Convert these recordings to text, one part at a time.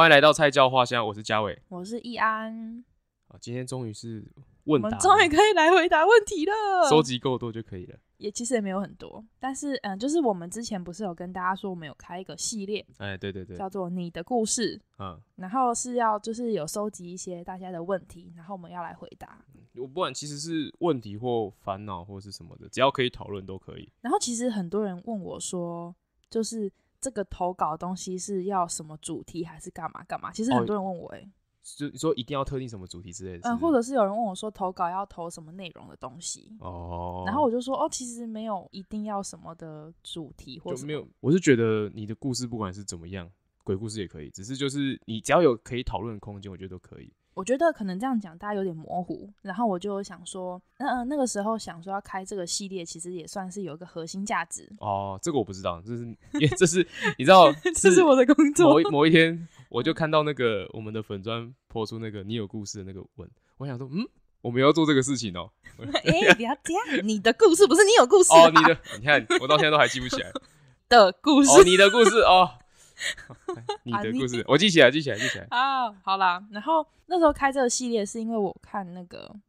欢迎来到蔡教画箱，我是嘉伟，我是易安。好，今天终于是问答，我们终于可以来回答问题了。收集够多就可以了，也其实也没有很多。但是，嗯，就是我们之前不是有跟大家说，我们有开一个系列，哎，对对对，叫做你的故事。嗯，然后是要就是有收集一些大家的问题，然后我们要来回答。我不管，其实是问题或烦恼或是什么的，只要可以讨论都可以。然后，其实很多人问我说，就是。这个投稿东西是要什么主题还是干嘛干嘛？其实很多人问我，哎，就你说一定要特定什么主题之类的，嗯，或者是有人问我说投稿要投什么内容的东西，哦，然后我就说，哦，其实没有一定要什么的主题或者没有，我是觉得你的故事不管是怎么样，鬼故事也可以，只是就是你只要有可以讨论空间，我觉得都可以。我觉得可能这样讲大家有点模糊，然后我就想说，嗯，那个时候想说要开这个系列，其实也算是有一个核心价值哦。这个我不知道，这是，因这是你知道，这是我的工作。某某一天，我就看到那个我们的粉砖播出那个你有故事的那个文，我想说，嗯，我们要做这个事情哦。哎，不要这样，你的故事不是你有故事哦，你的，你看我到现在都还记不起来 的故事，你的故事哦。你的故事，我记起来，记起来，记起来啊！好啦，然后那时候开这个系列是因为我看那个《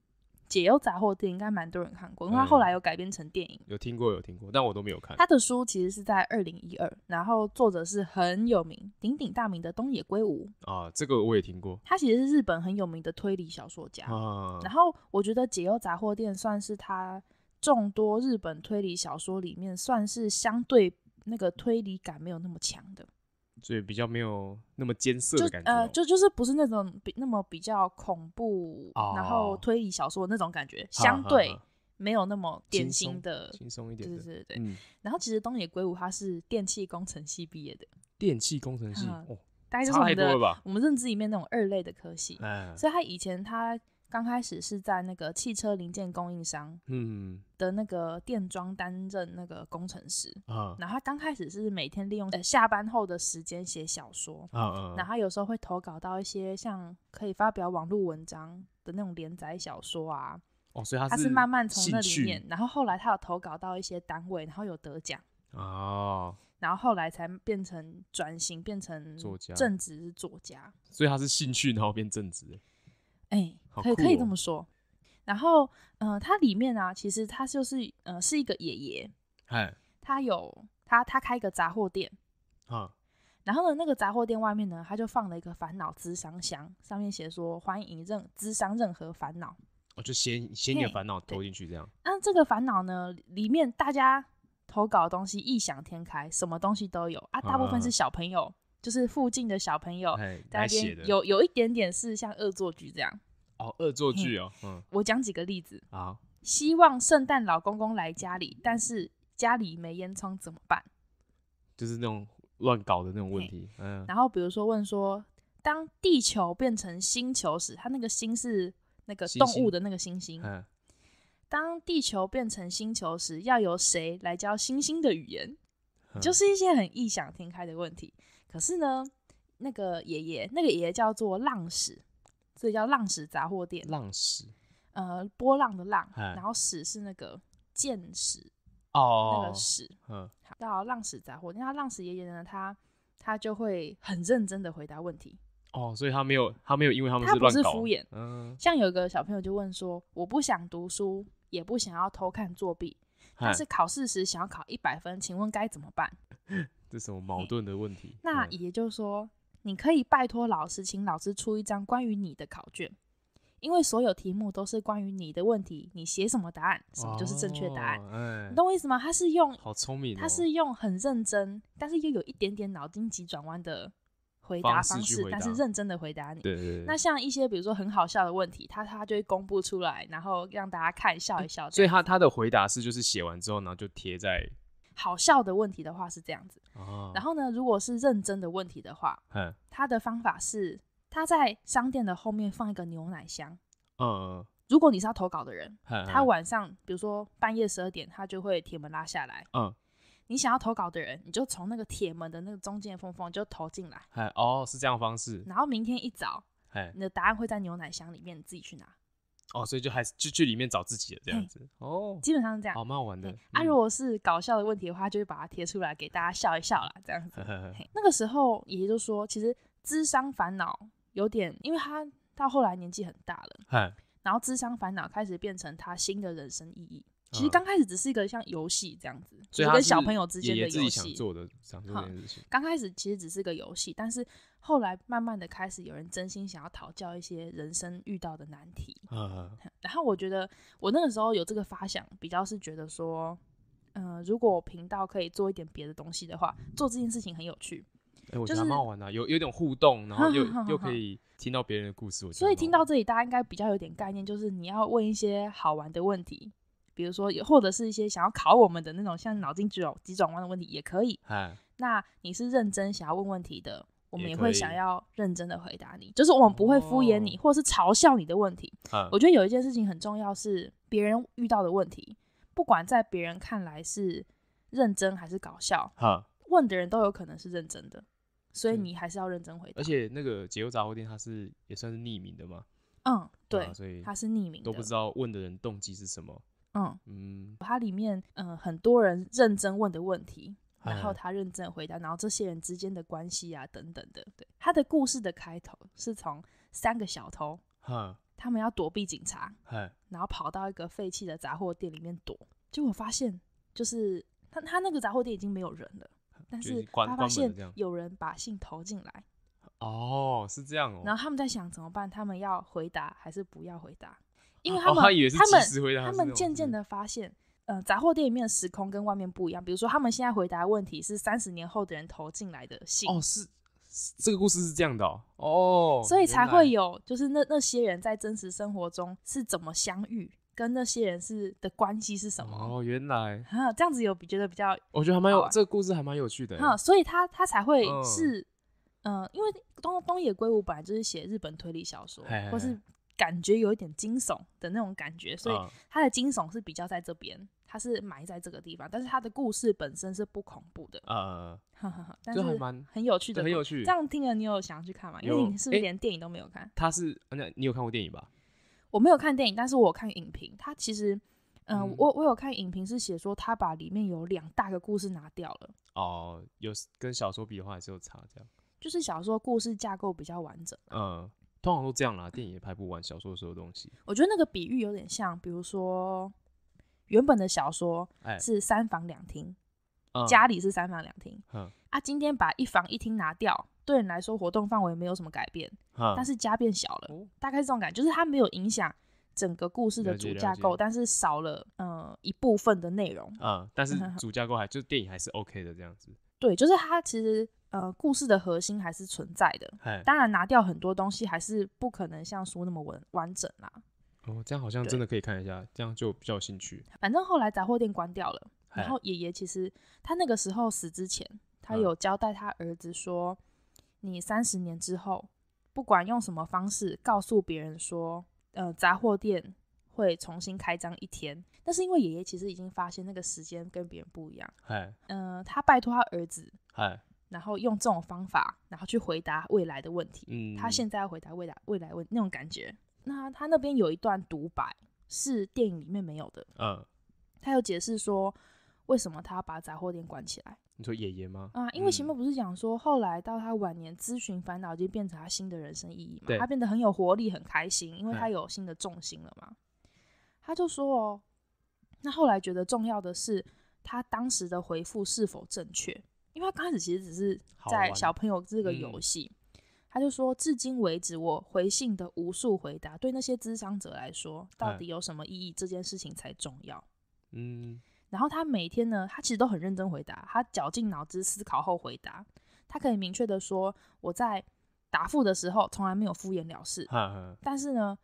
解忧杂货店》，应该蛮多人看过，因为他后来有改编成电影。有听过，有听过，但我都没有看。他的书其实是在二零一二，然后作者是很有名、鼎鼎大名的东野圭吾啊。这个我也听过。他其实是日本很有名的推理小说家啊。然后我觉得《解忧杂货店》算是他众多日本推理小说里面，算是相对那个推理感没有那么强的。所以比较没有那么艰涩的感觉，呃，就就是不是那种比那么比较恐怖，然后推理小说那种感觉，相对没有那么典型的，轻松一点，对对对。然后其实东野圭吾他是电气工程系毕业的，电气工程系哦，大概就是我们的我们认知里面那种二类的科系，所以他以前他。刚开始是在那个汽车零件供应商，嗯，的那个电装担任那个工程师啊。然后他刚开始是每天利用下班后的时间写小说啊啊。然后有时候会投稿到一些像可以发表网络文章的那种连载小说啊。哦，所以他是他是慢慢从那里面，然后后来他有投稿到一些单位，然后有得奖哦，然后后来才变成转型，变成作家，正职作家。所以他是兴趣，然后变正职。哎，可以、可以这么说。然后，嗯，它里面啊，其实它就是，呃，是一个爷爷。哎，他有他他开一个杂货店啊。然后呢，那个杂货店外面呢，他就放了一个烦恼咨商箱，上面写说欢迎任咨商任何烦恼，我就先先有烦恼投进去这样。那这个烦恼呢，里面大家投稿的东西异想天开，什么东西都有啊，大部分是小朋友。就是附近的小朋友在那边有有一点点是像恶作剧这样哦，恶作剧哦。嗯，我讲几个例子啊。希望圣诞老公公来家里，但是家里没烟囱怎么办？就是那种乱搞的那种问题。嗯。然后比如说问说，当地球变成星球时，它那个星是那个动物的那个星星。嗯。当地球变成星球时，要由谁来教星星的语言？就是一些很异想天开的问题。可是呢，那个爷爷，那个爷爷叫做浪矢，所以叫浪矢杂货店。浪矢，呃，波浪的浪，然后矢是那个箭矢，哦，那个矢，嗯，叫浪矢杂货店。他浪矢爷爷呢，他他就会很认真的回答问题。哦，所以他没有，他没有，因为他们他不是敷衍。嗯，像有个小朋友就问说：“我不想读书，也不想要偷看作弊，但是考试时想要考一百分，请问该怎么办？” 这什么矛盾的问题？那也就是说，你可以拜托老师，请老师出一张关于你的考卷，因为所有题目都是关于你的问题，你写什么答案，什么就是正确答案。你懂我意思吗？他是用好聪明，他是用很认真，但是又有一点点脑筋急转弯的回答方式，但是认真的回答你。那像一些比如说很好笑的问题，他他就会公布出来，然后让大家看笑一笑。所以，他他的回答是，就是写完之后呢，就贴在。好笑的问题的话是这样子，然后呢，如果是认真的问题的话，他的方法是他在商店的后面放一个牛奶箱，嗯，如果你是要投稿的人，他晚上比如说半夜十二点，他就会铁门拉下来，嗯，你想要投稿的人，你就从那个铁门的那个中间缝缝就投进来，哦，是这样方式，然后明天一早，你的答案会在牛奶箱里面，你自己去拿。哦，所以就还是就去里面找自己了，这样子哦，基本上是这样，好蛮好玩的。啊，如果是搞笑的问题的话，就会把它贴出来给大家笑一笑啦，这样子。那个时候爷爷就说，其实智商烦恼有点，因为他到后来年纪很大了，然后智商烦恼开始变成他新的人生意义。其实刚开始只是一个像游戏这样子，所以跟小朋友之间的游戏，想做的，想做事情。刚开始其实只是个游戏，但是后来慢慢的开始有人真心想要讨教一些人生遇到的难题。然后我觉得我那个时候有这个发想，比较是觉得说，呃，如果频道可以做一点别的东西的话，做这件事情很有趣。哎，我觉得蛮好玩的，有有点互动，然后又 又可以听到别人的故事。所以听到这里，大家应该比较有点概念，就是你要问一些好玩的问题。比如说，或者是一些想要考我们的那种，像脑筋急转弯的问题，也可以。那你是认真想要问问题的，我们也会想要认真的回答你。就是我们不会敷衍你，或是嘲笑你的问题。我觉得有一件事情很重要，是别人遇到的问题，不管在别人看来是认真还是搞笑，问的人都有可能是认真的，所以你还是要认真回答。而且那个解忧杂货店，它是也算是匿名的嘛？嗯，对，所以它是匿名，的，都不知道问的人动机是什么。嗯嗯，它里面嗯很多人认真问的问题，然后他认真回答，然后这些人之间的关系啊等等的，对，他的故事的开头是从三个小偷，哼，他们要躲避警察，嘿，然后跑到一个废弃的杂货店里面躲，结果发现就是他他那个杂货店已经没有人了，但是他发现有人把信投进来，哦，是这样哦，然后他们在想怎么办，他们要回答还是不要回答？因为他们他们他们渐渐的发现，呃，杂货店里面的时空跟外面不一样。比如说，他们现在回答问题是三十年后的人投进来的信。哦，是这个故事是这样的哦，哦，所以才会有就是那那些人在真实生活中是怎么相遇，跟那些人是的关系是什么？哦，原来哈，这样子有觉得比较，我觉得还蛮有这个故事还蛮有趣的。哈，所以他他才会是，嗯，因为东东野圭吾本来就是写日本推理小说，或是。感觉有一点惊悚的那种感觉，所以它的惊悚是比较在这边，它是埋在这个地方。但是它的故事本身是不恐怖的。呃，但是哈，很很有趣的，很有趣。这样听了，你有想要去看吗？因为你是不是连电影都没有看？他是，那你有看过电影吧？我没有看电影，但是我看影评。他其实，嗯，我我有看影评，是写说他把里面有两大个故事拿掉了。哦，有跟小说比的话，还是有差。这样就是小说故事架构比较完整。嗯。通常都这样啦，电影也拍不完小说的所有东西。我觉得那个比喻有点像，比如说原本的小说是三房两厅，家里是三房两厅。嗯啊，今天把一房一厅拿掉，对你来说活动范围没有什么改变，但是家变小了。大概是这种感，就是它没有影响整个故事的主架构，但是少了嗯一部分的内容。嗯，但是 主架构还就电影还是 OK 的这样子。对，就是它其实。呃，故事的核心还是存在的。当然拿掉很多东西还是不可能像书那么完完整啦。哦，这样好像真的可以看一下，这样就比较有兴趣。反正后来杂货店关掉了。然后爷爷其实他那个时候死之前，他有交代他儿子说：“你三十年之后，不管用什么方式告诉别人说，呃，杂货店会重新开张一天。”但是因为爷爷其实已经发现那个时间跟别人不一样。哎，嗯，他拜托他儿子。然后用这种方法，然后去回答未来的问题。嗯，他现在要回答未来未来问那种感觉。那他那边有一段独白是电影里面没有的。嗯，他有解释说为什么他要把杂货店关起来。你说爷爷吗？啊，因为前面不是讲说后来到他晚年，咨询烦恼已经变成他新的人生意义嘛。他变得很有活力，很开心，因为他有新的重心了嘛。他就说哦，那后来觉得重要的是他当时的回复是否正确。因为刚开始其实只是在小朋友这个游戏，他就说，至今为止我回信的无数回答，对那些智商者来说，到底有什么意义？这件事情才重要。嗯。然后他每天呢，他其实都很认真回答，他绞尽脑汁思考后回答，他可以明确的说，我在答复的时候从来没有敷衍了事。但是呢，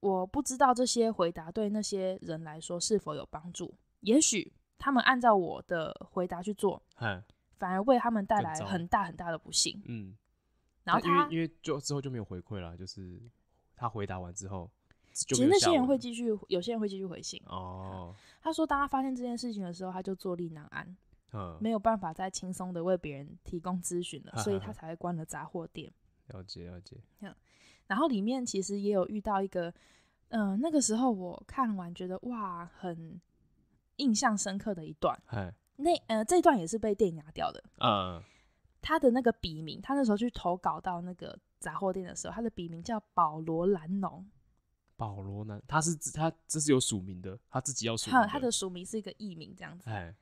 我不知道这些回答对那些人来说是否有帮助。也许他们按照我的回答去做。嗯。反而为他们带来很大很大的不幸。嗯，然后因为因为就之后就没有回馈了，就是他回答完之后，其实那些人会继续，有些人会继续回信。哦，他说，当他发现这件事情的时候，他就坐立难安，没有办法再轻松的为别人提供咨询了，所以他才会关了杂货店。了解了解。然后里面其实也有遇到一个，嗯，那个时候我看完觉得哇，很印象深刻的一段。那呃，这段也是被电影拿掉的。嗯，他的那个笔名，他那时候去投稿到那个杂货店的时候，他的笔名叫保罗·兰农。保罗·呢？他是他这是有署名的，他自己要署。名。他的署名是一个艺名这样子。哎，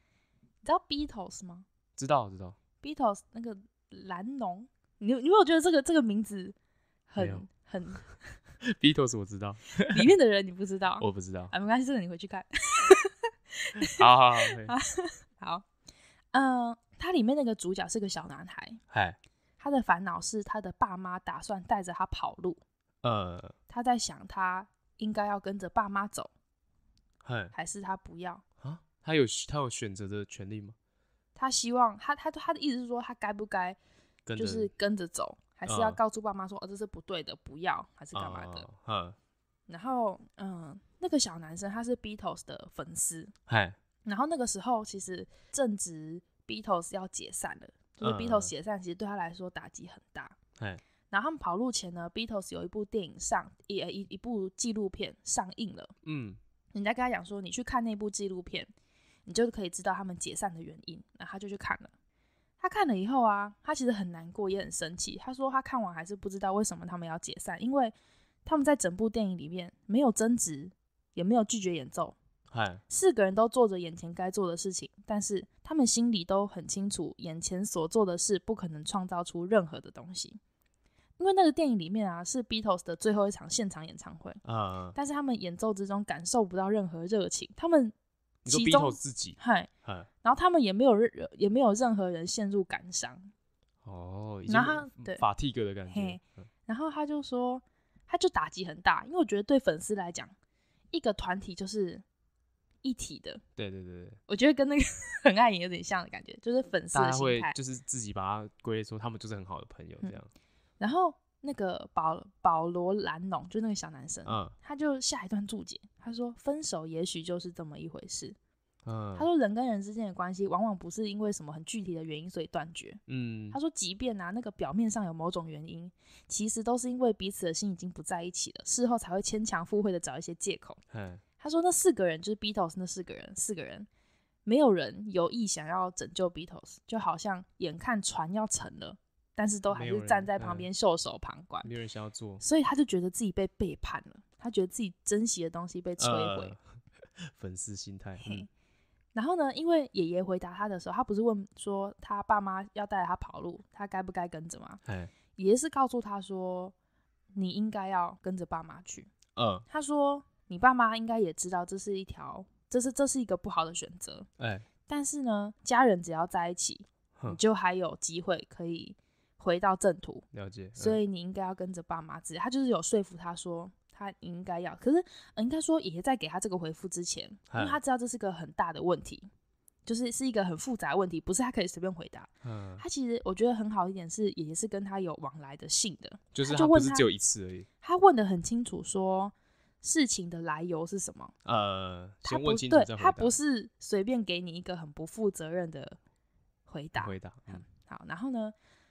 你知道 Beatles 吗？知道，知道。Beatles 那个蓝农，你你有没有觉得这个这个名字很很？Beatles 我知道，里面的人你不知道，我不知道。哎，没关系，这个你回去看。好好好。好，嗯，它里面那个主角是个小男孩，哎，他的烦恼是他的爸妈打算带着他跑路，呃，他在想他应该要跟着爸妈走，哎，还是他不要啊？他有他有选择的权利吗？他希望他他他的意思是说他该不该，就是跟着走，还是要告诉爸妈说，哦，这是不对的，不要还是干嘛的？嗯，然后嗯，那个小男生他是 Beatles 的粉丝，哎。然后那个时候，其实正值 Beatles 要解散了，就是 Beatles 解散，其实对他来说打击很大。然后他们跑路前呢，Beatles 有一部电影上，一一一部纪录片上映了。嗯，人家跟他讲说，你去看那部纪录片，你就可以知道他们解散的原因。那他就去看了，他看了以后啊，他其实很难过，也很生气。他说他看完还是不知道为什么他们要解散，因为他们在整部电影里面没有争执，也没有拒绝演奏。嗨，四个人都做着眼前该做的事情，但是他们心里都很清楚，眼前所做的事不可能创造出任何的东西，因为那个电影里面啊，是 Beatles 的最后一场现场演唱会啊。但是他们演奏之中感受不到任何热情，他们其中自己嗨，然后他们也没有任也没有任何人陷入感伤哦。然后对法蒂哥的感觉，然后他就说他就打击很大，因为我觉得对粉丝来讲，一个团体就是。一体的，对对对对，我觉得跟那个 很爱你有点像的感觉，就是粉丝的心态，就是自己把它归说他们就是很好的朋友这样。然后那个保保罗兰农就那个小男生，嗯，他就下一段注解，他说分手也许就是这么一回事，嗯，他说人跟人之间的关系往往不是因为什么很具体的原因，所以断绝，嗯，他说即便啊那个表面上有某种原因，其实都是因为彼此的心已经不在一起了，事后才会牵强附会的找一些借口，嗯。他说：“那四个人就是 Beatles 那四个人，四个人没有人有意想要拯救 Beatles，就好像眼看船要沉了，但是都还是站在旁边袖手旁观。没有人想要做，所以他就觉得自己被背叛了。他觉得自己珍惜的东西被摧毁，粉丝心态。然后呢，因为爷爷回答他的时候，他不是问说他爸妈要带着他跑路，他该不该跟着吗？爷爷是告诉他说，你应该要跟着爸妈去。嗯，他说。”你爸妈应该也知道，这是一条，这是这是一个不好的选择，哎，但是呢，家人只要在一起，你就还有机会可以回到正途。了解，所以你应该要跟着爸妈。他就是有说服他说他应该要，可是应该说，爷爷在给他这个回复之前，因为他知道这是个很大的问题，就是是一个很复杂问题，不是他可以随便回答。他其实我觉得很好一点是，爷爷是跟他有往来的信的，就是就问，不是只有一次而已。他问的很清楚说。事情的来由是什么？呃，先问清楚再回答。他不是随便给你一个很不负责任的回答。回答，嗯，好。然后呢，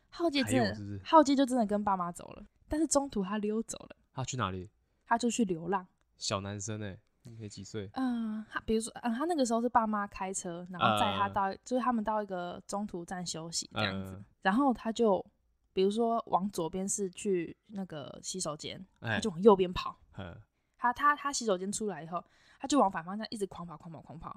浩杰真的，浩杰就真的跟爸妈走了，但是中途他溜走了。他去哪里？他就去流浪。小男生呢？你可以几岁？嗯，他比如说，嗯，他那个时候是爸妈开车，然后载他到，就是他们到一个中途站休息这样子。然后他就，比如说往左边是去那个洗手间，他就往右边跑。他他他洗手间出来以后，他就往反方向一直狂跑狂跑狂跑，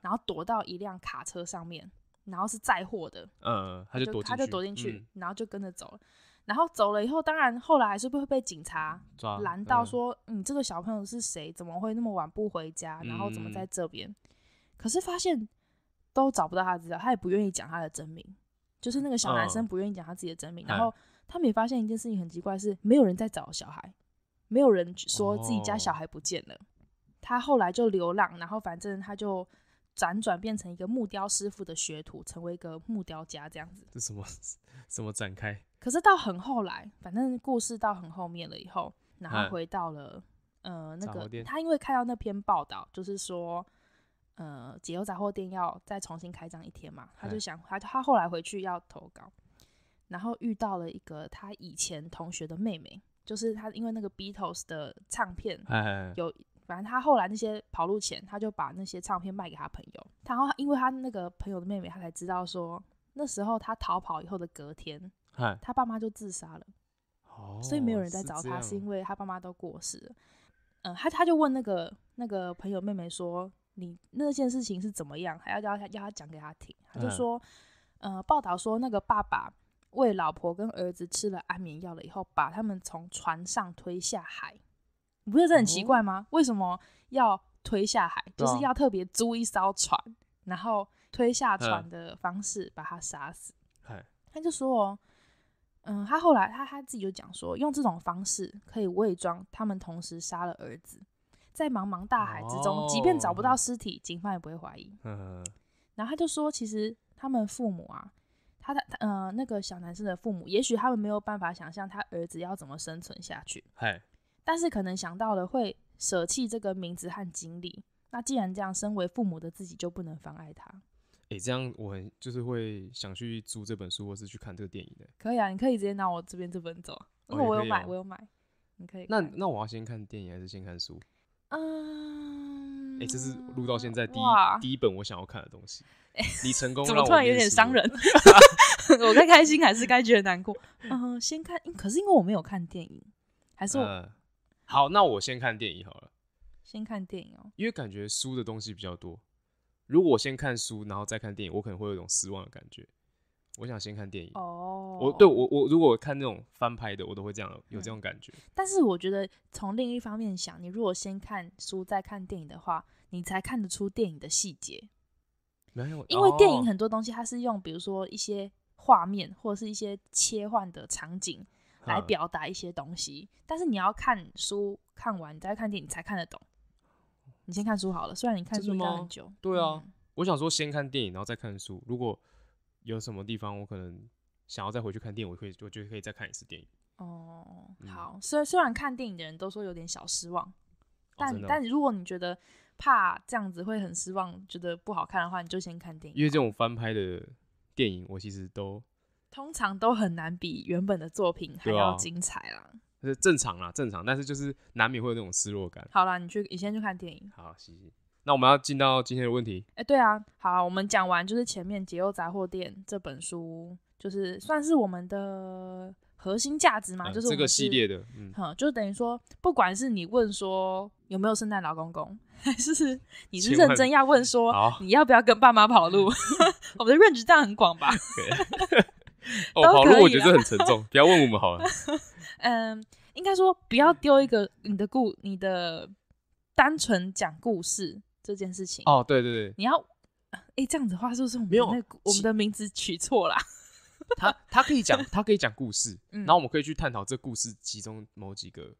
然后躲到一辆卡车上面，然后是载货的，嗯，他就他就躲进去，然后就跟着走了，然后走了以后，当然后来还是不会被警察拦到，说你这个小朋友是谁？怎么会那么晚不回家？然后怎么在这边？可是发现都找不到他的资料，他也不愿意讲他的真名，就是那个小男生不愿意讲他自己的真名，然后他们也发现一件事情很奇怪，是没有人在找小孩。没有人说自己家小孩不见了，他后来就流浪，然后反正他就辗转变成一个木雕师傅的学徒，成为一个木雕家这样子。这什么什么展开？可是到很后来，反正故事到很后面了以后，然后回到了呃那个他因为看到那篇报道，就是说呃解忧杂货店要再重新开张一天嘛，他就想他他后来回去要投稿，然后遇到了一个他以前同学的妹妹。就是他，因为那个 Beatles 的唱片有，反正他后来那些跑路前，他就把那些唱片卖给他朋友。然后，因为他那个朋友的妹妹，他才知道说，那时候他逃跑以后的隔天，他爸妈就自杀了。哦，所以没有人在找他，是因为他爸妈都过世了。嗯，他他就问那个那个朋友妹妹说：“你那件事情是怎么样？”还要叫他要他讲给他听。他就说：“嗯，报道说那个爸爸。”为老婆跟儿子吃了安眠药了以后，把他们从船上推下海，你不觉得很奇怪吗？为什么要推下海？就是要特别租一艘船，然后推下船的方式把他杀死。他就说：“哦，嗯，他后来他他自己就讲说，用这种方式可以伪装他们同时杀了儿子，在茫茫大海之中，即便找不到尸体，警方也不会怀疑。”然后他就说：“其实他们父母啊。”他的他呃，那个小男生的父母，也许他们没有办法想象他儿子要怎么生存下去，嗨，但是可能想到了会舍弃这个名字和经历。那既然这样，身为父母的自己就不能妨碍他。哎，这样我很就是会想去租这本书，或是去看这个电影的。可以啊，你可以直接拿我这边这本走，因为我有买，我有买。你可以。那那我要先看电影还是先看书？嗯，哎，这是录到现在第一第一本我想要看的东西。你成功了，怎么突然有点伤人？我该开心还是该觉得难过？嗯，先看，可是因为我没有看电影，还是我好，那我先看电影好了。先看电影哦，因为感觉书的东西比较多。如果我先看书，然后再看电影，我可能会有一种失望的感觉。我想先看电影哦。我对我我如果看那种翻拍的，我都会这样有这种感觉。但是我觉得从另一方面想，你如果先看书再看电影的话，你才看得出电影的细节。没有，因为电影很多东西，它是用比如说一些画面或者是一些切换的场景来表达一些东西。但是你要看书看完，再看电影才看得懂。你先看书好了，虽然你看书要很久。对啊，我想说先看电影，然后再看书。如果有什么地方，我可能想要再回去看电影，我会我觉得可以再看一次电影。哦，好，虽然虽然看电影的人都说有点小失望，但但如果你觉得。怕这样子会很失望，觉得不好看的话，你就先看电影。因为这种翻拍的电影，我其实都通常都很难比原本的作品还要精彩啦。是正常啦，正常。但是就是难免会有那种失落感。好啦，你去，你先去看电影。好，谢谢。那我们要进到今天的问题。哎，对啊，好，我们讲完就是前面《解忧杂货店》这本书，就是算是我们的。核心价值嘛，就是这个系列的，嗯，就等于说，不管是你问说有没有圣诞老公公，还是你是认真要问说，你要不要跟爸妈跑路？我们的认知这样很广吧。哦，跑路我觉得很沉重，不要问我们好了。嗯，应该说不要丢一个你的故，你的单纯讲故事这件事情。哦，对对对，你要，哎，这样子话是不是我们那我们的名字取错了？他他可以讲，他可以讲故事，然后我们可以去探讨这故事其中某几个，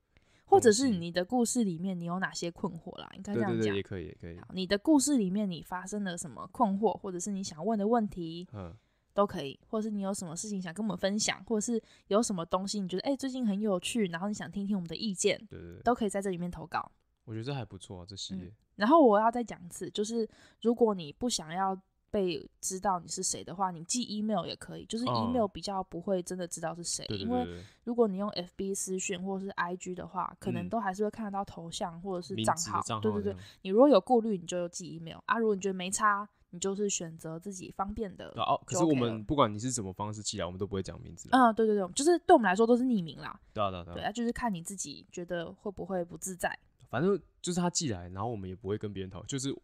或者是你的故事里面你有哪些困惑啦，应该这样讲也可以。可以，好，你的故事里面你发生了什么困惑，或者是你想问的问题，嗯，都可以，或者是你有什么事情想跟我们分享，或者是有什么东西你觉得哎最近很有趣，然后你想听听我们的意见，对对，都可以在这里面投稿。我觉得这还不错啊，这系列。然后我要再讲一次，就是如果你不想要。被知道你是谁的话，你寄 email 也可以，就是 email 比较不会真的知道是谁，因为如果你用 FB 私讯或者是 IG 的话，可能都还是会看得到头像或者是账号。对对对，你如果有顾虑，你就寄 email 啊。如果你觉得没差，你就是选择自己方便的哦。可是我们不管你是什么方式寄来，我们都不会讲名字。嗯，对对对，就是对我们来说都是匿名啦。对啊对啊对啊，就是看你自己觉得会不会不自在。反正就是他寄来，然后我们也不会跟别人讨就是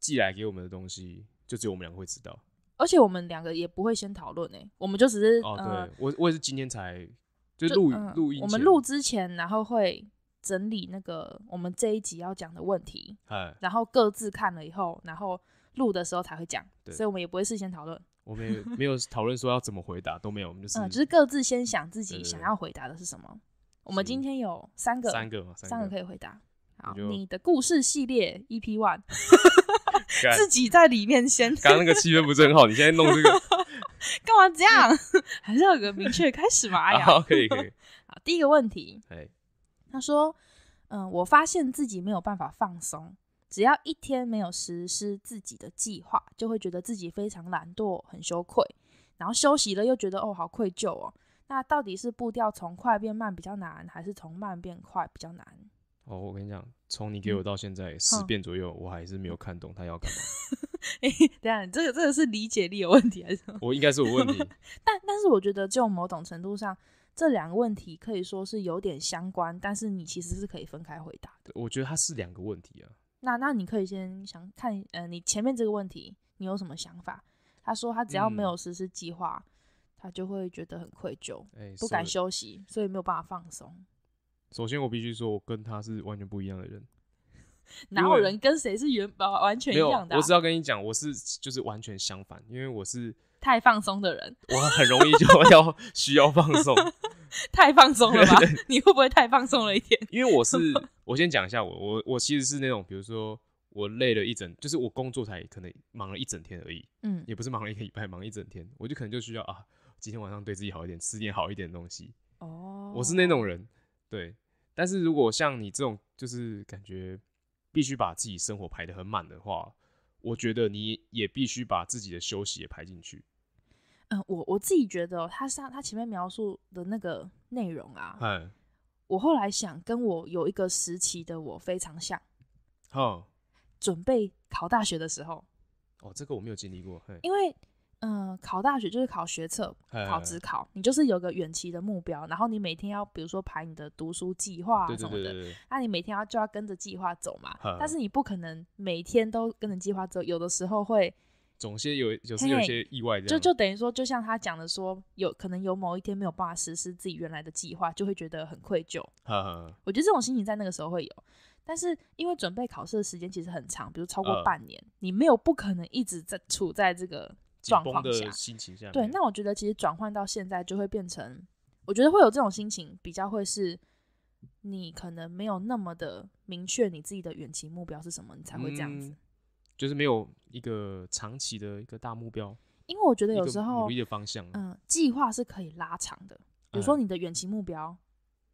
寄来给我们的东西。就只有我们两个会知道，而且我们两个也不会先讨论诶，我们就只是……哦，对，我我也是今天才就录录音。我们录之前，然后会整理那个我们这一集要讲的问题，哎，然后各自看了以后，然后录的时候才会讲，所以我们也不会事先讨论。我们没有 讨论说要怎么回答，都没有，我们就是嗯，就是各自先想自己想要回答的是什么。我们今天有三个，三个，嘛，三个可以回答。好，你的故事系列 EP One。自己在里面先。刚刚那个气氛不是很好，你现在弄这个，干嘛这样？还是有个明确开始嘛？好，可以可以。好，第一个问题。他说，嗯，我发现自己没有办法放松，只要一天没有实施自己的计划，就会觉得自己非常懒惰，很羞愧。然后休息了又觉得哦，好愧疚哦。那到底是步调从快变慢比较难，还是从慢变快比较难？哦，我跟你讲，从你给我到现在十遍左右，我还是没有看懂他要干嘛。哎，等下，这个这个是理解力有问题还是什么？我应该是我问题。但但是我觉得，就某种程度上，这两个问题可以说是有点相关，但是你其实是可以分开回答。的。我觉得它是两个问题啊。那那你可以先想看，呃，你前面这个问题你有什么想法？他说他只要没有实施计划，他就会觉得很愧疚，不敢休息，所以没有办法放松。首先，我必须说，我跟他是完全不一样的人。哪有人跟谁是原完全一样的？我只要跟你讲，我是就是完全相反，因为我是太放松的人，我很容易就要需要放松，太放松了吧？你会不会太放松了一点？因为我是，我先讲一下，我我我其实是那种，比如说我累了一整，就是我工作才可能忙了一整天而已，嗯，也不是忙了一个礼拜，忙一整天，我就可能就需要啊，今天晚上对自己好一点，吃点好一点的东西。哦，我是那种人。对，但是如果像你这种就是感觉必须把自己生活排得很满的话，我觉得你也必须把自己的休息也排进去。嗯，我我自己觉得他上他前面描述的那个内容啊，嗯，我后来想跟我有一个时期的我非常像，哦，准备考大学的时候，哦，这个我没有经历过，因为。嗯，考大学就是考学测，考职考，你就是有个远期的目标，然后你每天要，比如说排你的读书计划啊什么的，啊，你每天要就要跟着计划走嘛。但是你不可能每天都跟着计划走，有的时候会总些有，就是有些意外。的，就就等于说，就像他讲的，说有可能有某一天没有办法实施自己原来的计划，就会觉得很愧疚。我觉得这种心情在那个时候会有，但是因为准备考试的时间其实很长，比如超过半年，你没有不可能一直在处在这个。状况下，心情下，对，那我觉得其实转换到现在就会变成，我觉得会有这种心情，比较会是，你可能没有那么的明确你自己的远期目标是什么，你才会这样子，就是没有一个长期的一个大目标。因为我觉得有时候，一个方向，嗯，计划是可以拉长的。比如说你的远期目标，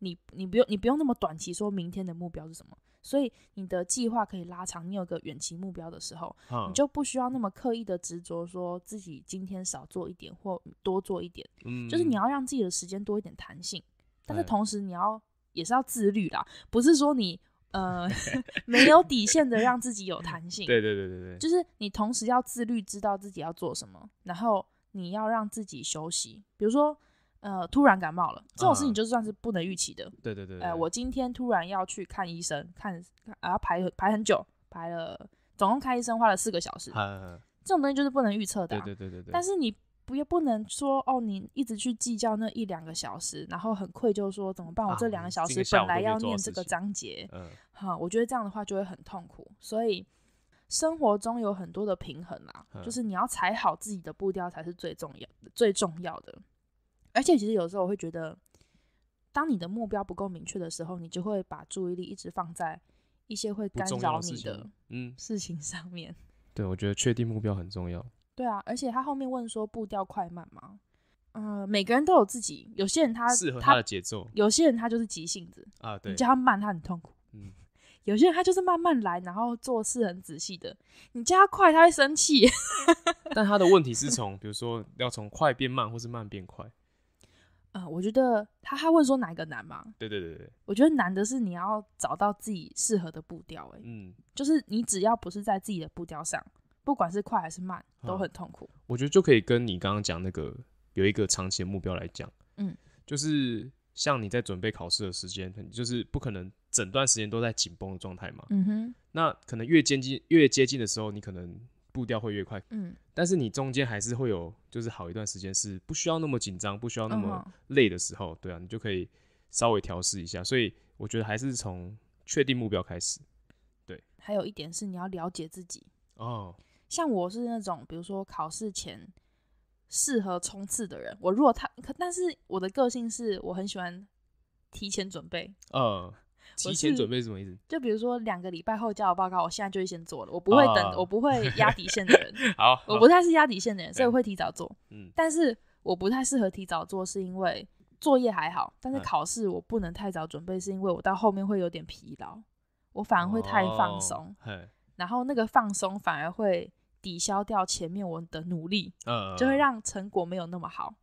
你你不用你不用那么短期，说明天的目标是什么。所以你的计划可以拉长，你有个远期目标的时候，你就不需要那么刻意的执着，说自己今天少做一点或多做一点，就是你要让自己的时间多一点弹性。但是同时你要也是要自律啦，不是说你呃 没有底线的让自己有弹性。对对对对对，就是你同时要自律，知道自己要做什么，然后你要让自己休息，比如说。呃，突然感冒了，这种事情就算是不能预期的。对对对。哎，我今天突然要去看医生，看，啊，排排很久，排了，总共看医生花了四个小时。这种东西就是不能预测的。对对对对对。但是你不要不能说哦，你一直去计较那一两个小时，然后很愧疚说怎么办？我这两个小时本来要念这个章节。嗯。好，我觉得这样的话就会很痛苦。所以生活中有很多的平衡啊，就是你要踩好自己的步调才是最重要最重要的。而且其实有时候我会觉得，当你的目标不够明确的时候，你就会把注意力一直放在一些会干扰你的嗯事情上面。对，我觉得确定目标很重要。对啊，而且他后面问说步调快慢吗？嗯，每个人都有自己，有些人他适合他的节奏，有些人他就是急性子啊。对，你叫他慢，他很痛苦。嗯，有些人他就是慢慢来，然后做事很仔细的，你加快他会生气。但他的问题是从，比如说要从快变慢，或是慢变快。啊，我觉得他他问说哪一个难嘛？对对对对，我觉得难的是你要找到自己适合的步调，哎，嗯，就是你只要不是在自己的步调上，不管是快还是慢，都很痛苦。我觉得就可以跟你刚刚讲那个有一个长期的目标来讲，嗯，就是像你在准备考试的时间，就是不可能整段时间都在紧绷的状态嘛，嗯哼，那可能越接近越接近的时候，你可能。步调会越快，嗯，但是你中间还是会有就是好一段时间是不需要那么紧张，不需要那么累的时候，对啊，你就可以稍微调试一下。所以我觉得还是从确定目标开始，对。还有一点是你要了解自己哦，像我是那种比如说考试前适合冲刺的人，我如果他，但是我的个性是我很喜欢提前准备，嗯。提前准备什么意思？就比如说两个礼拜后交我报告，我现在就会先做了。我不会等，我不会压底线的人。好，我不太是压底线的人，所以我会提早做。嗯，但是我不太适合提早做，是因为作业还好，但是考试我不能太早准备，是因为我到后面会有点疲劳，我反而会太放松。嘿，然后那个放松反而会抵消掉前面我的努力，嗯，就会让成果没有那么好。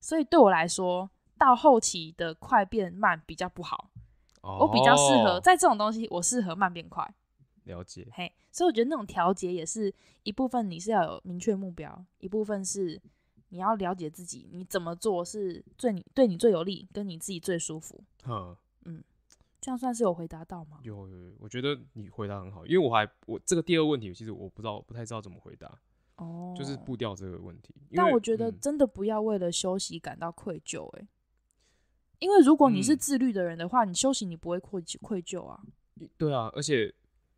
所以对我来说，到后期的快变慢比较不好。我比较适合在这种东西，我适合慢变快，了解。嘿，所以我觉得那种调节也是一部分，你是要有明确目标，一部分是你要了解自己，你怎么做是最你对你最有利，跟你自己最舒服。嗯嗯，这样算是有回答到吗？有有，有，我觉得你回答很好，因为我还我这个第二问题，其实我不知道不太知道怎么回答。哦，就是步调这个问题。但我觉得真的不要为了休息感到愧疚，哎。因为如果你是自律的人的话，你休息你不会愧愧疚啊。对啊，而且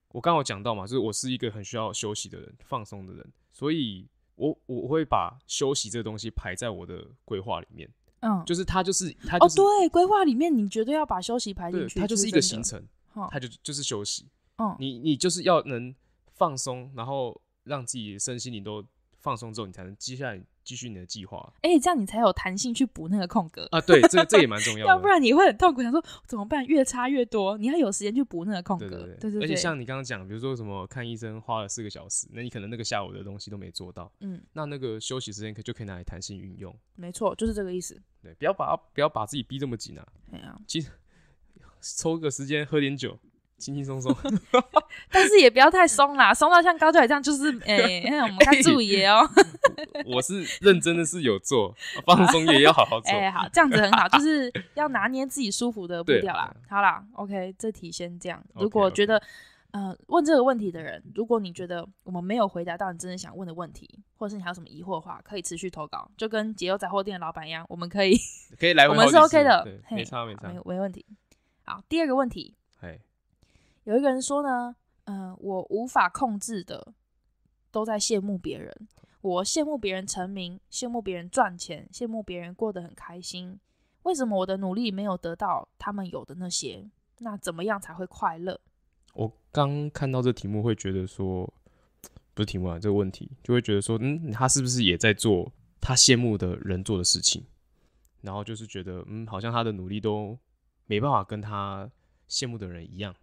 我刚好讲到嘛，就是我是一个很需要休息的人、放松的人，所以我我会把休息这个东西排在我的规划里面。嗯，就是他就是他哦，对，规划里面你绝对要把休息排进去。它就是一个行程，它就就是休息。嗯，你你就是要能放松，然后让自己的身心灵都放松之后，你才能接下来。继续你的计划，哎，这样你才有弹性去补那个空格啊。对，这这也蛮重要的，要不然你会很痛苦，想说怎么办？越差越多，你要有时间去补那个空格。对对对，而且像你刚刚讲，比如说什么看医生花了四个小时，那你可能那个下午的东西都没做到。嗯。那那个休息时间可就可以拿来弹性运用。没错，就是这个意思。对，不要把不要把自己逼这么紧啊。对啊。其实抽个时间喝点酒。轻轻松松，但是也不要太松啦，松到像高脚这样就是，哎，我们看注意哦。我是认真的，是有做放松也要好好做，哎，好，这样子很好，就是要拿捏自己舒服的步调啦。好啦 o k 这题先这样。如果觉得，呃，问这个问题的人，如果你觉得我们没有回答到你真的想问的问题，或者是你还有什么疑惑的话，可以持续投稿，就跟解忧杂货店的老板一样，我们可以，可以来，我们是 OK 的，没差没差，没问题。好，第二个问题。有一个人说呢，嗯，我无法控制的都在羡慕别人，我羡慕别人成名，羡慕别人赚钱，羡慕别人过得很开心。为什么我的努力没有得到他们有的那些？那怎么样才会快乐？我刚看到这题目，会觉得说，不是题目啊，这个问题就会觉得说，嗯，他是不是也在做他羡慕的人做的事情？然后就是觉得，嗯，好像他的努力都没办法跟他羡慕的人一样。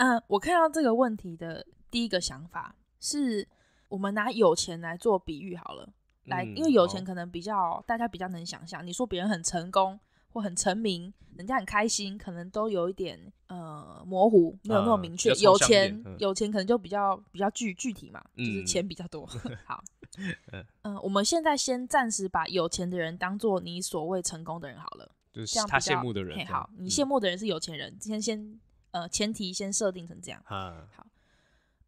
嗯，我看到这个问题的第一个想法是，我们拿有钱来做比喻好了，来，因为有钱可能比较大家比较能想象。你说别人很成功或很成名，人家很开心，可能都有一点呃模糊，没有那么明确。有钱，有钱可能就比较比较具具体嘛，就是钱比较多。好，嗯，我们现在先暂时把有钱的人当做你所谓成功的人好了，就是他羡慕的人。好，你羡慕的人是有钱人，先先。呃，前提先设定成这样。嗯，好，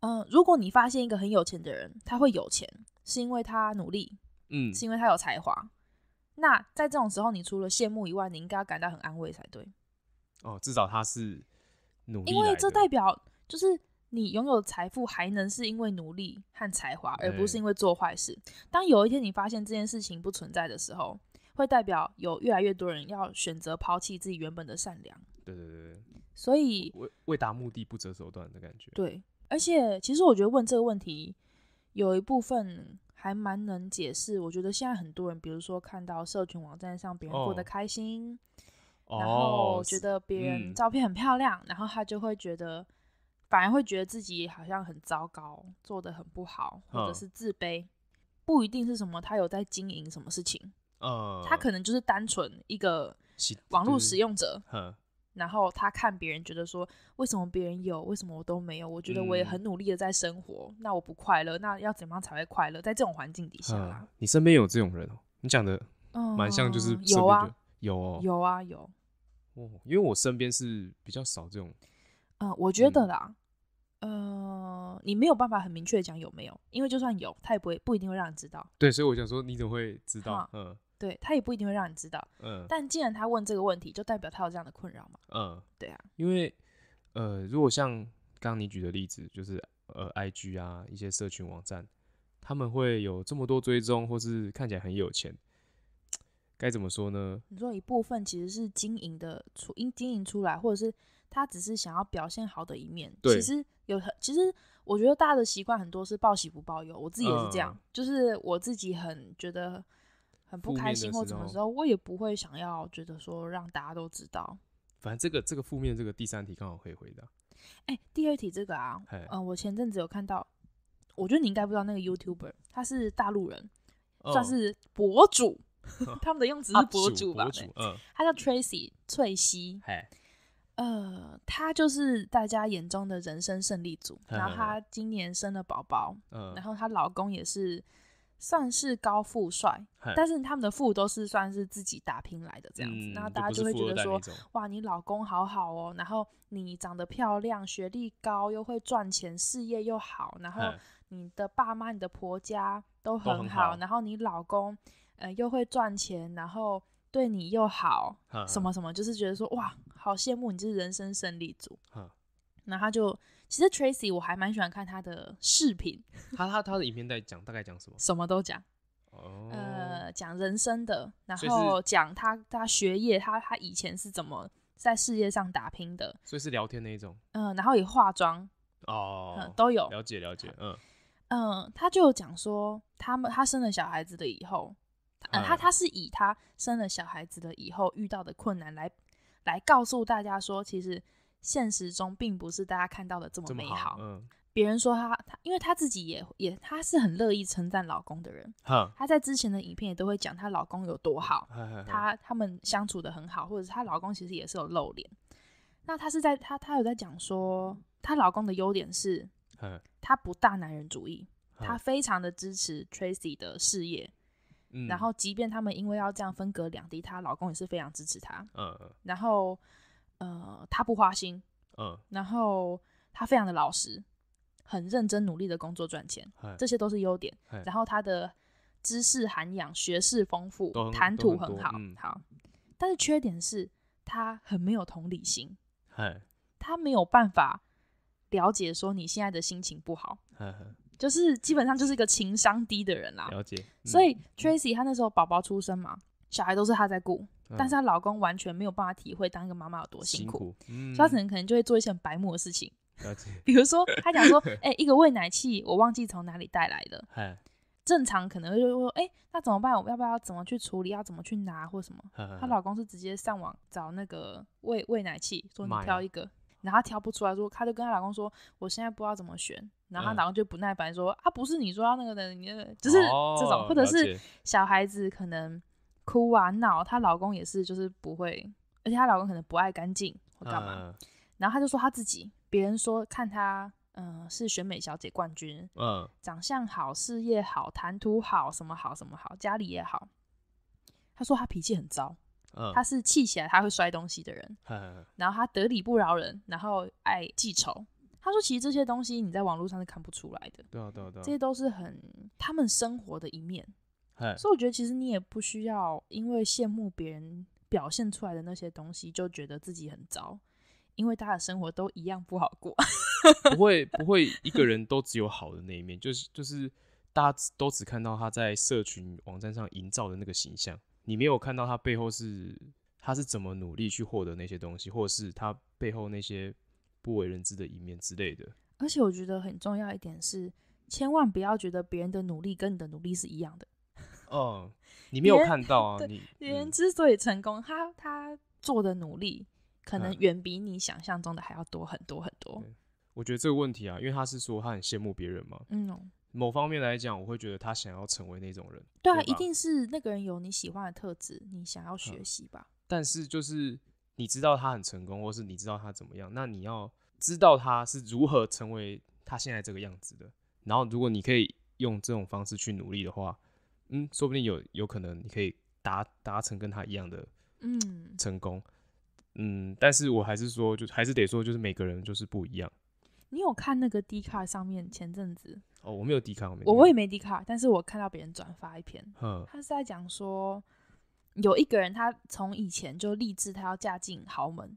嗯，如果你发现一个很有钱的人，他会有钱，是因为他努力，嗯，是因为他有才华。那在这种时候，你除了羡慕以外，你应该要感到很安慰才对。哦，至少他是努力。因为这代表，就是你拥有财富，还能是因为努力和才华，而不是因为做坏事。当有一天你发现这件事情不存在的时候，会代表有越来越多人要选择抛弃自己原本的善良。对对对。所以为为达目的不择手段的感觉。对，而且其实我觉得问这个问题，有一部分还蛮能解释。我觉得现在很多人，比如说看到社群网站上别人过得开心，然后觉得别人照片很漂亮，然后他就会觉得，反而会觉得自己好像很糟糕，做的很不好，或者是自卑。不一定是什么他有在经营什么事情，呃，他可能就是单纯一个网络使用者。然后他看别人，觉得说为什么别人有，为什么我都没有？我觉得我也很努力的在生活，那我不快乐，那要怎样才会快乐？在这种环境底下，你身边有这种人哦？你讲的蛮像，就是有啊，有有啊有哦，因为我身边是比较少这种，嗯，我觉得啦，呃，你没有办法很明确讲有没有，因为就算有，他也不会不一定会让你知道。对，所以我想说，你怎么会知道？嗯。对他也不一定会让你知道，嗯。但既然他问这个问题，就代表他有这样的困扰嘛，嗯。对啊，因为呃，如果像刚刚你举的例子，就是呃，IG 啊一些社群网站，他们会有这么多追踪，或是看起来很有钱，该怎么说呢？你说一部分其实是经营的出，因经营出来，或者是他只是想要表现好的一面。对，其实有很，其实我觉得大家的习惯很多是报喜不报忧，我自己也是这样，就是我自己很觉得。很不开心或什么时候，我也不会想要觉得说让大家都知道。反正这个这个负面这个第三题刚好可以回答。哎，第二题这个啊，嗯，我前阵子有看到，我觉得你应该不知道那个 Youtuber，他是大陆人，算是博主，他们的用词是博主吧？博主。他叫 Tracy 翠西，呃，他就是大家眼中的人生胜利组，然后他今年生了宝宝，然后她老公也是。算是高富帅，但是他们的富都是算是自己打拼来的这样子，那大家就会觉得说，哇，你老公好好哦，然后你长得漂亮，学历高，又会赚钱，事业又好，然后你的爸妈、你的婆家都很好，然后你老公，呃，又会赚钱，然后对你又好，什么什么，就是觉得说，哇，好羡慕你，这是人生胜利组，然后就。其实 Tracy 我还蛮喜欢看他的视频，他他他的影片在讲大概讲什么？什么都讲，哦，呃，讲人生的，然后讲他他学业，他他以前是怎么在事业上打拼的，所以是聊天那一种，嗯，然后也化妆，哦，都有了解了解，嗯嗯，他就讲说他们他生了小孩子的以后，嗯，他他是以他生了小孩子的以后遇到的困难来来告诉大家说其实。现实中并不是大家看到的这么美好。嗯，别人说她，她因为她自己也也，她是很乐意称赞老公的人。她在之前的影片也都会讲她老公有多好，她他们相处的很好，或者她老公其实也是有露脸。那她是在她她有在讲说她老公的优点是，他不大男人主义，他非常的支持 Tracy 的事业。嗯，然后即便他们因为要这样分隔两地，她老公也是非常支持她。嗯，然后。呃，他不花心，嗯，然后他非常的老实，很认真努力的工作赚钱，这些都是优点。然后他的知识涵养、学识丰富，谈吐很好，好。但是缺点是他很没有同理心，他没有办法了解说你现在的心情不好，就是基本上就是一个情商低的人啦。了解。所以 Tracy 他那时候宝宝出生嘛，小孩都是他在顾。但是她老公完全没有办法体会当一个妈妈有多辛苦，所以她可能可能就会做一些很白目的事情，比如说她讲说，哎，一个喂奶器，我忘记从哪里带来的，正常可能就会说，哎，那怎么办？我要不要怎么去处理？要怎么去拿或什么？她老公是直接上网找那个喂喂奶器，说你挑一个，然后挑不出来，说她就跟她老公说，我现在不知道怎么选，然后她老公就不耐烦说，啊，不是你说要那个的，你就是这种，或者是小孩子可能。哭啊闹，她老公也是，就是不会，而且她老公可能不爱干净或干嘛。然后她就说她自己，别人说看她，嗯，是选美小姐冠军，嗯，长相好，事业好，谈吐好，什么好什么好，家里也好。他说他脾气很糟，嗯，他是气起来他会摔东西的人，然后他得理不饶人，然后爱记仇。他说其实这些东西你在网络上是看不出来的，对啊对啊对，这些都是很他们生活的一面。所以我觉得，其实你也不需要因为羡慕别人表现出来的那些东西，就觉得自己很糟。因为大家生活都一样不好过，不会不会，一个人都只有好的那一面，就是就是大家都只看到他在社群网站上营造的那个形象，你没有看到他背后是他是怎么努力去获得那些东西，或是他背后那些不为人知的一面之类的。而且我觉得很重要一点是，千万不要觉得别人的努力跟你的努力是一样的。嗯，你没有看到，你别人之所以成功，他他做的努力可能远比你想象中的还要多很多很多。我觉得这个问题啊，因为他是说他很羡慕别人嘛，嗯，某方面来讲，我会觉得他想要成为那种人。对啊，一定是那个人有你喜欢的特质，你想要学习吧？但是就是你知道他很成功，或是你知道他怎么样，那你要知道他是如何成为他现在这个样子的。然后，如果你可以用这种方式去努力的话。嗯，说不定有有可能，你可以达达成跟他一样的，嗯，成功，嗯，但是我还是说，就还是得说，就是每个人就是不一样。你有看那个 D 卡上面前阵子？哦，我没有 D 卡，我我也没 D 卡，但是我看到别人转发一篇，他是在讲说，有一个人，他从以前就立志，他要嫁进豪门。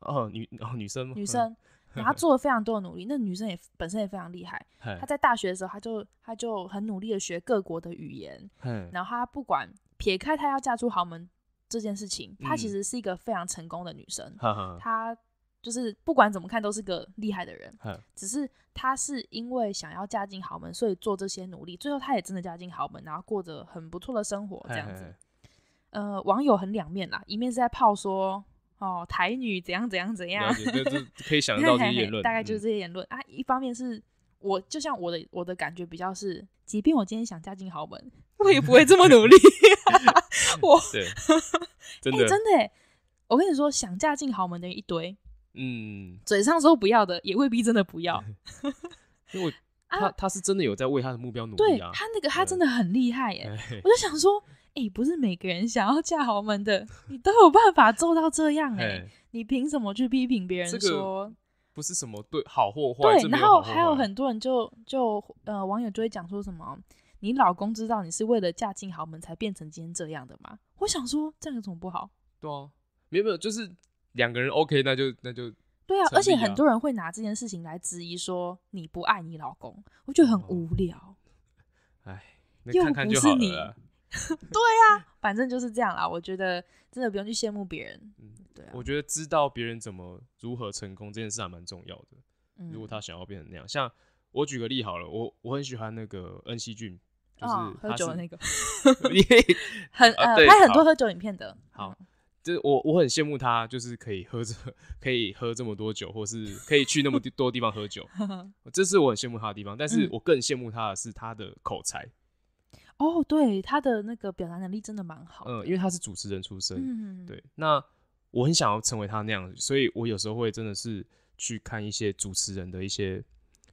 哦，女哦女生女生。他做了非常多的努力，那女生也本身也非常厉害。她在大学的时候，她就她就很努力的学各国的语言。然后她不管撇开她要嫁出豪门这件事情，她其实是一个非常成功的女生。她就是不管怎么看都是个厉害的人。只是她是因为想要嫁进豪门，所以做这些努力。最后她也真的嫁进豪门，然后过着很不错的生活，这样子。呃，网友很两面啦，一面是在泡说。哦，台女怎样怎样怎样，可以想到这些言论，大概就是这些言论啊。一方面是我，就像我的我的感觉比较是，即便我今天想嫁进豪门，我也不会这么努力。我真的真的，我跟你说，想嫁进豪门的一堆，嗯，嘴上说不要的，也未必真的不要。因为他他是真的有在为他的目标努力，他那个他真的很厉害耶。我就想说。你不是每个人想要嫁豪门的，你都有办法做到这样哎。你凭什么去批评别人说不是什么对好或坏？对，然后还有很多人就就呃，网友就会讲说什么，你老公知道你是为了嫁进豪门才变成今天这样的吗？我想说这样有什么不好？对啊，没有没有，就是两个人 OK，那就那就对啊。而且很多人会拿这件事情来质疑说你不爱你老公，我觉得很无聊。哎，看不是你。对呀，反正就是这样啦。我觉得真的不用去羡慕别人。嗯，对。我觉得知道别人怎么如何成功这件事还蛮重要的。嗯，如果他想要变成那样，像我举个例好了，我我很喜欢那个恩熙俊，就是喝酒的那个，很呃，拍很多喝酒影片的。好，就是我我很羡慕他，就是可以喝这 可以喝这么多酒，或是可以去那么多地方喝酒，这是我很羡慕他的地方。但是我更羡慕他的是他的口才。哦，对，他的那个表达能力真的蛮好。嗯，因为他是主持人出身，对。那我很想要成为他那样所以我有时候会真的是去看一些主持人的一些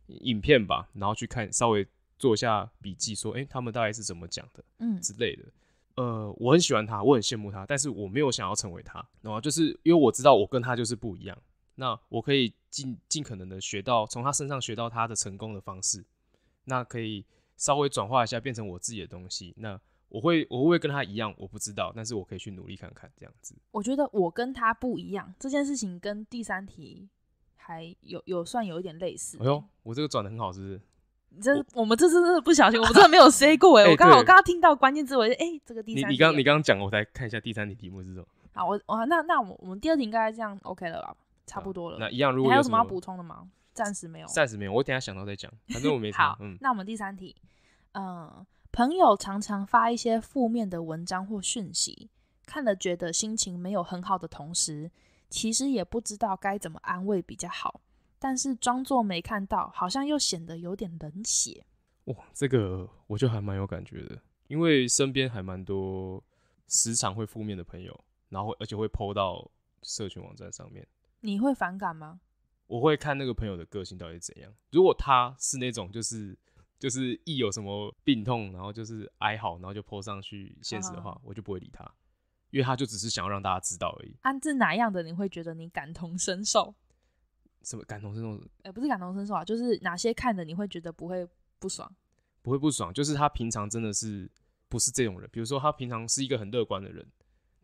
影片吧，然后去看稍微做一下笔记，说，哎，他们大概是怎么讲的，嗯之类的。呃，我很喜欢他，我很羡慕他，但是我没有想要成为他。然后就是因为我知道我跟他就是不一样，那我可以尽尽可能的学到，从他身上学到他的成功的方式，那可以。稍微转化一下，变成我自己的东西。那我会，我会跟他一样，我不知道，但是我可以去努力看看这样子。我觉得我跟他不一样，这件事情跟第三题还有有算有一点类似。哎呦，我这个转的很好，是不是？你这，我们这次真的不小心，我们真的没有 say 过哎。我刚，好我刚刚听到关键字，我就哎，这个第三。你你刚你刚刚讲，我再看一下第三题题目是什么。好，我我那那我我们第二题应该这样 OK 了吧？差不多了。那一样，如果你还有什么要补充的吗？暂时没有，暂时没有，我等下想到再讲。反正我没查。嗯，那我们第三题，嗯，朋友常常发一些负面的文章或讯息，看了觉得心情没有很好的同时，其实也不知道该怎么安慰比较好，但是装作没看到，好像又显得有点冷血。哇，这个我就还蛮有感觉的，因为身边还蛮多时常会负面的朋友，然后而且会 PO 到社群网站上面，你会反感吗？我会看那个朋友的个性到底怎样。如果他是那种就是就是一有什么病痛，然后就是哀嚎，然后就泼上去现实的话，我就不会理他，因为他就只是想要让大家知道而已。安置哪样的你会觉得你感同身受？什么感同身受？哎，不是感同身受啊，就是哪些看的你会觉得不会不爽？不会不爽，就是他平常真的是不是这种人？比如说他平常是一个很乐观的人。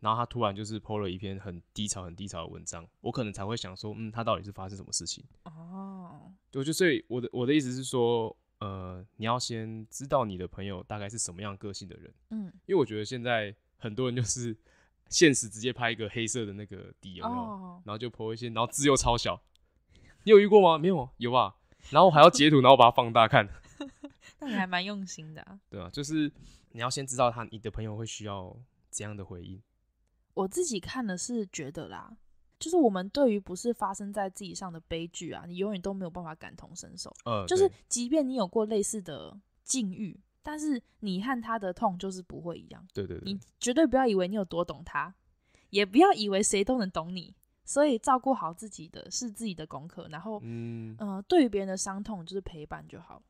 然后他突然就是 po 了一篇很低潮很低潮的文章，我可能才会想说，嗯，他到底是发生什么事情？哦，就就所以我的我的意思是说，呃，你要先知道你的朋友大概是什么样个性的人，嗯，因为我觉得现在很多人就是现实直接拍一个黑色的那个底哦、然后就 po 一些，然后字又超小，你有遇过吗？没有，有吧？然后还要截图，然后把它放大看，那你还蛮用心的，对啊，就是你要先知道他，你的朋友会需要怎样的回应。我自己看的是觉得啦，就是我们对于不是发生在自己上的悲剧啊，你永远都没有办法感同身受。嗯，就是即便你有过类似的境遇，但是你和他的痛就是不会一样。对对对，你绝对不要以为你有多懂他，也不要以为谁都能懂你。所以照顾好自己的是自己的功课，然后嗯，呃，对于别人的伤痛就是陪伴就好。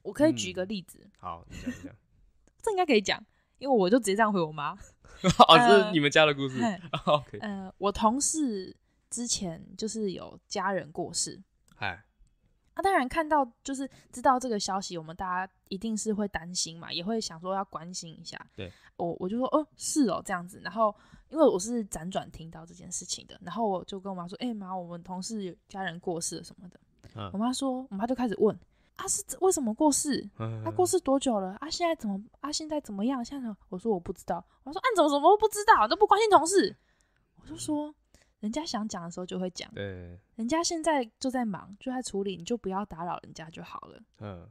我可以举一个例子。好，你讲一讲，这应该可以讲。因为我就直接这样回我妈，哦，这是你们家的故事。OK，呃，我同事之前就是有家人过世，他、啊，当然看到就是知道这个消息，我们大家一定是会担心嘛，也会想说要关心一下。对，我我就说哦，是哦这样子，然后因为我是辗转听到这件事情的，然后我就跟我妈说，哎妈，我们同事家人过世了什么的，我妈说，我妈就开始问。啊是为什么过世？他过世多久了？啊现在怎么？啊现在怎么样？现在我说我不知道。我说啊，怎么什么都不知道，都不关心同事。我就说，人家想讲的时候就会讲。对，人家现在就在忙，就在处理，你就不要打扰人家就好了。嗯，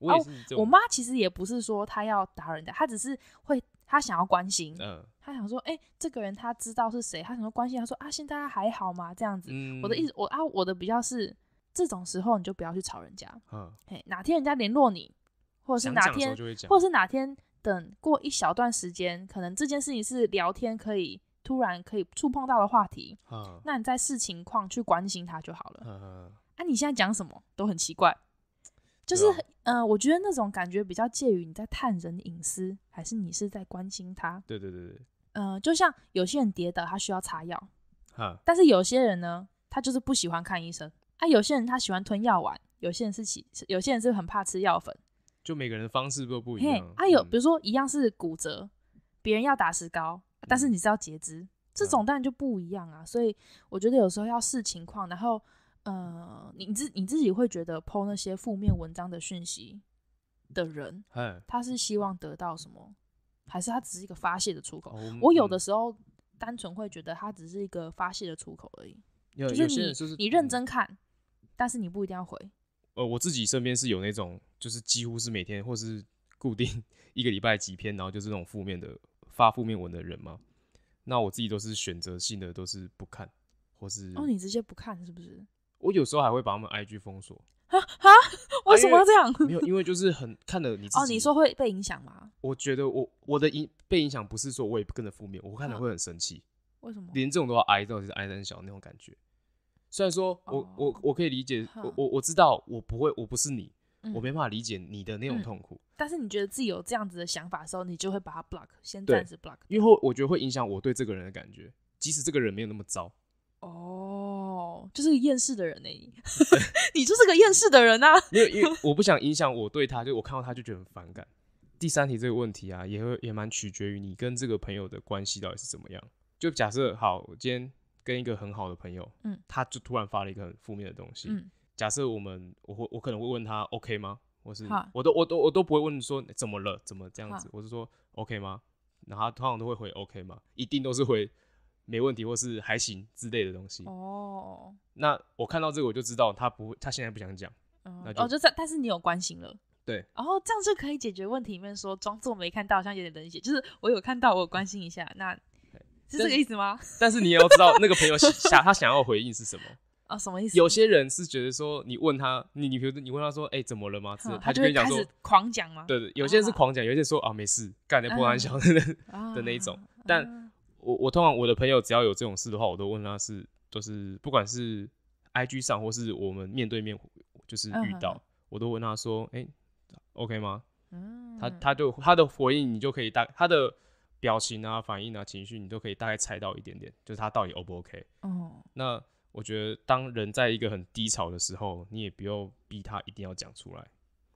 我我妈其实也不是说她要打扰人家，她只是会她想要关心。嗯，她想说，哎，这个人她知道是谁，她想要关心。她说，啊，现在还好吗？这样子。我的意思，我啊，我的比较是。这种时候你就不要去吵人家，嗯，嘿，哪天人家联络你，或者是哪天，或者是哪天等过一小段时间，可能这件事情是聊天可以突然可以触碰到的话题，嗯，那你在视情况去关心他就好了，嗯，啊，你现在讲什么都很奇怪，就是，嗯，我觉得那种感觉比较介于你在探人隐私，还是你是在关心他，对对对对，嗯，就像有些人跌倒他需要擦药，但是有些人呢，他就是不喜欢看医生。啊，有些人他喜欢吞药丸，有些人是起，有些人是很怕吃药粉，就每个人的方式都不一样。哎，有比如说一样是骨折，别人要打石膏，但是你是要截肢，这种当然就不一样啊。所以我觉得有时候要视情况，然后，呃，你自你自己会觉得，剖那些负面文章的讯息的人，他是希望得到什么，还是他只是一个发泄的出口？我有的时候单纯会觉得他只是一个发泄的出口而已。就是你认真看。但是你不一定要回。呃，我自己身边是有那种，就是几乎是每天，或是固定一个礼拜几篇，然后就是那种负面的发负面文的人嘛。那我自己都是选择性的，都是不看，或是哦，你直接不看是不是？我有时候还会把他们 IG 封锁。哈哈，为什么要这样？没有，因为就是很看的你哦。你说会被影响吗？我觉得我我的影被影响不是说我也跟着负面，我看了会很生气。为什么？连这种都要挨到，就是挨得很小那种感觉。虽然说，我我我可以理解，我我知道，我不会，我不是你，我没办法理解你的那种痛苦。但是，你觉得自己有这样子的想法的时候，你就会把它 block，先暂时 block，因为我觉得会影响我对这个人的感觉，即使这个人没有那么糟。哦，就是厌世的人呢，你就是个厌世的人啊！因为因为我不想影响我对他就，我看到他就觉得很反感。第三题这个问题啊，也会也蛮取决于你跟这个朋友的关系到底是怎么样。就假设好，我今天。跟一个很好的朋友，嗯，他就突然发了一个很负面的东西，嗯，假设我们，我会我可能会问他，OK 吗？或是我都我都我都不会问说怎么了，怎么这样子，我是说 OK 吗？然后通常都会回 OK 吗？一定都是回没问题，或是还行之类的东西。哦，那我看到这个我就知道他不，他现在不想讲，那就这，但是你有关心了，对，然后这样就可以解决问题。里面说装作没看到，好像有点冷血，就是我有看到，我关心一下那。是这个意思吗？但是你也要知道，那个朋友想他想要回应是什么啊？什么意思？有些人是觉得说，你问他，你你比如你问他说，哎，怎么了吗？他就讲说，狂讲吗？对对，有些人是狂讲，有些人说啊，没事，干点不玩笑的 的那一种。但我我通常我的朋友只要有这种事的话，我都问他是，就是不管是 I G 上或是我们面对面，就是遇到，我都问他说，哎，OK 吗？嗯，他他就他的回应你就可以大他的。表情啊，反应啊，情绪，你都可以大概猜到一点点，就是他到底 O 不 OK。哦。那我觉得，当人在一个很低潮的时候，你也不要逼他一定要讲出来。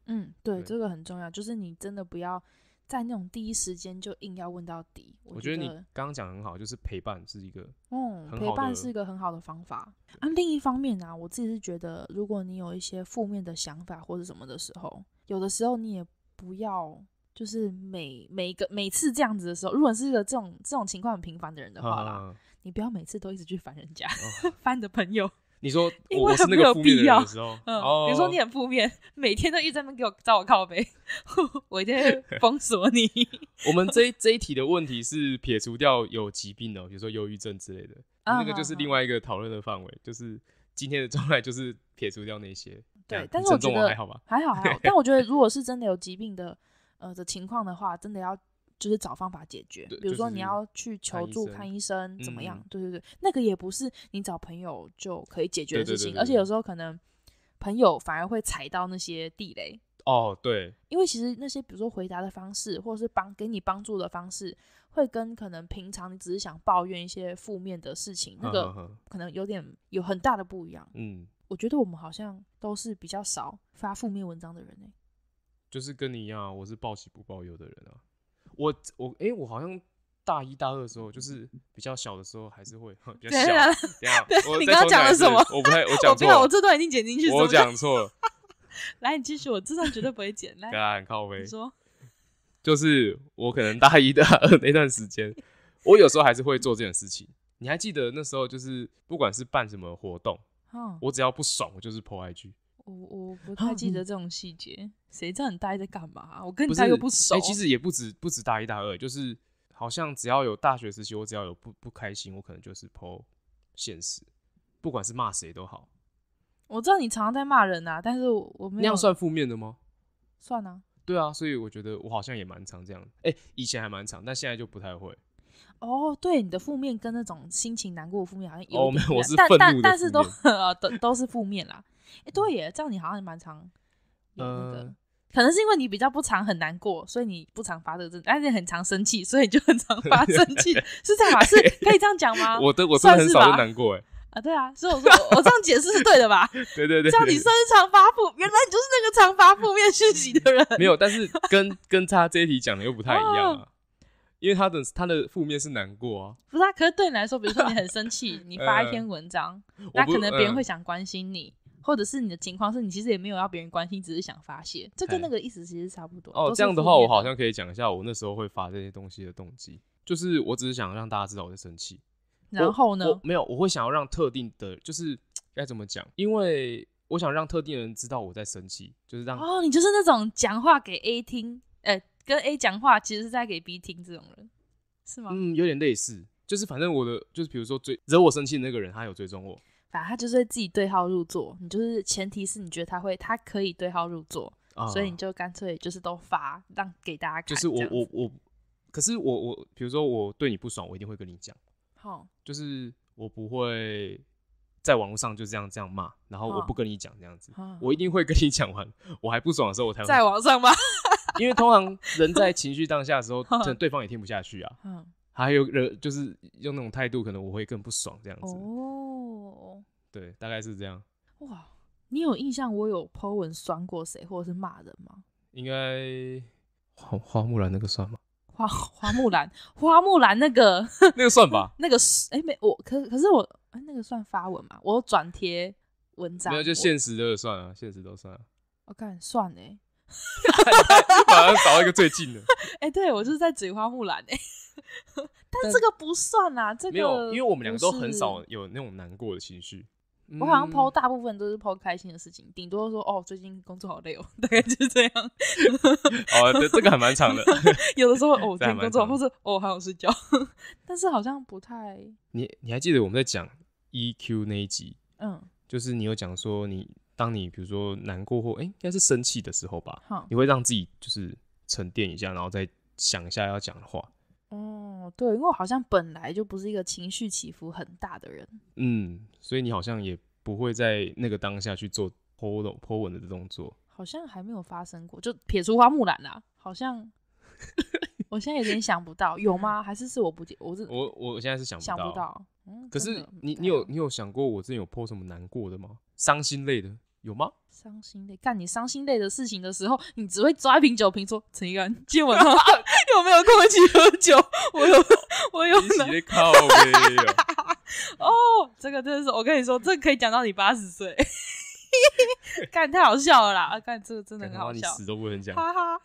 嗯，对，这个很重要，就是你真的不要在那种第一时间就硬要问到底。我觉得你刚刚讲很好，就是陪伴是一个，嗯，陪伴是一个很好的方法啊。另一方面啊，我自己是觉得，如果你有一些负面的想法或者什么的时候，有的时候你也不要。就是每每个每次这样子的时候，如果是一个这种这种情况很频繁的人的话啦，你不要每次都一直去烦人家，烦你的朋友。你说我为个负面有时候，嗯，如说你很负面，每天都一直在那给我找我靠背，我一定会封锁你。我们这这一题的问题是撇除掉有疾病的，比如说忧郁症之类的，那个就是另外一个讨论的范围。就是今天的状态就是撇除掉那些。对，但是我觉得还好吧，还好还好。但我觉得如果是真的有疾病的。呃的情况的话，真的要就是找方法解决，比如说你要去求助看医生怎么样？对对对，那个也不是你找朋友就可以解决的事情，而且有时候可能朋友反而会踩到那些地雷。哦，对，因为其实那些比如说回答的方式，或者是帮给你帮助的方式，会跟可能平常你只是想抱怨一些负面的事情，那个可能有点有很大的不一样。嗯，我觉得我们好像都是比较少发负面文章的人诶。就是跟你一样，我是报喜不报忧的人啊。我我哎，我好像大一大二的时候，就是比较小的时候，还是会 比较小。你你刚刚讲了什么？我我 讲错，我这段已经剪进去，我讲错了。来，你继续，我这段绝对不会剪。来，靠背。说，就是我可能大一、大二那段时间，我有时候还是会做这件事情。你还记得那时候，就是不管是办什么活动，我只要不爽，我就是破坏 g 我我不太记得这种细节，谁知道你一在干嘛？我跟你又不熟。哎，其实也不止不止大一大二，就是好像只要有大学时期，我只要有不不开心，我可能就是剖现实，不管是骂谁都好。我知道你常常在骂人啊，但是我我没那样算负面的吗？算啊，对啊，所以我觉得我好像也蛮常这样。哎，以前还蛮常，但现在就不太会。哦，对，你的负面跟那种心情难过负面好像有，没有，我是愤怒的，但是都 都都是负面啦。哎，对耶，这样你好像蛮常有那个，可能是因为你比较不常很难过，所以你不常发这，但是很常生气，所以你就很常发生气，是这样吗？是，可以这样讲吗？我的我是很少难过哎，啊，对啊，所以我说我这样解释是对的吧？对对对，这样你算是常发负，原来你就是那个常发负面讯息的人。没有，但是跟跟他这一题讲的又不太一样啊，因为他的他的负面是难过，不是？可是对你来说，比如说你很生气，你发一篇文章，那可能别人会想关心你。或者是你的情况是你其实也没有要别人关心，只是想发泄，这跟那个意思其实差不多。哦，这样的话我好像可以讲一下我那时候会发这些东西的动机，就是我只是想让大家知道我在生气。然后呢？没有，我会想要让特定的，就是 该怎么讲？因为我想让特定的人知道我在生气，就是让……哦，你就是那种讲话给 A 听，呃，跟 A 讲话其实是在给 B 听这种人，是吗？嗯，有点类似，就是反正我的就是比如说追惹我生气的那个人，他有追踪我。反正他就是自己对号入座，你就是前提是你觉得他会，他可以对号入座，所以你就干脆就是都发让给大家看。就是我我我，可是我我比如说我对你不爽，我一定会跟你讲。好，就是我不会在网络上就这样这样骂，然后我不跟你讲这样子，我一定会跟你讲完。我还不爽的时候，我才在网上骂，因为通常人在情绪当下的时候，对方也听不下去啊。还有人就是用那种态度，可能我会更不爽这样子。哦，对，大概是这样。哇，你有印象我有 po 文酸过谁，或者是骂人吗？应该花花木兰那个算吗？花花木兰，花木兰那个 那个算吧？那个是哎没我可可是我哎那个算发文嘛？我转贴文章没有，就现实的算啊，现实都算啊。我看算哎。你 马上找到一个最近的。哎，对我就是在嘴花木兰哎，但这个不算啊，这个，因为我们两个都很少有那种难过的情绪。我好像抛大部分都是抛开心的事情，顶多说哦，最近工作好累，哦，大概就是这样。哦，这这个还蛮长的。有的时候哦，挺工作，或是哦，还有睡觉，但是好像不太。你你还记得我们在讲 EQ 那一集？嗯，就是你有讲说你。当你比如说难过或哎，应该是生气的时候吧，你会让自己就是沉淀一下，然后再想一下要讲的话。哦，对，因为好像本来就不是一个情绪起伏很大的人，嗯，所以你好像也不会在那个当下去做泼动、波纹的动作。好像还没有发生过，就撇出花木兰啦，好像 我现在有点想不到有吗？还是是我不我我我我现在是想不到，想不到。可是你你有你有想过我之前有泼什么难过的吗？伤心类的？有吗？伤心的干你伤心类的事情的时候，你只会抓一瓶酒瓶说：“陈一然，今晚又没有空一起喝酒，我 有我有。”你死靠这个！哦，这个真的是，我跟你说，这可以讲到你八十岁。干太好笑了啦！干这个真的很好笑，死都不能讲。哈哈。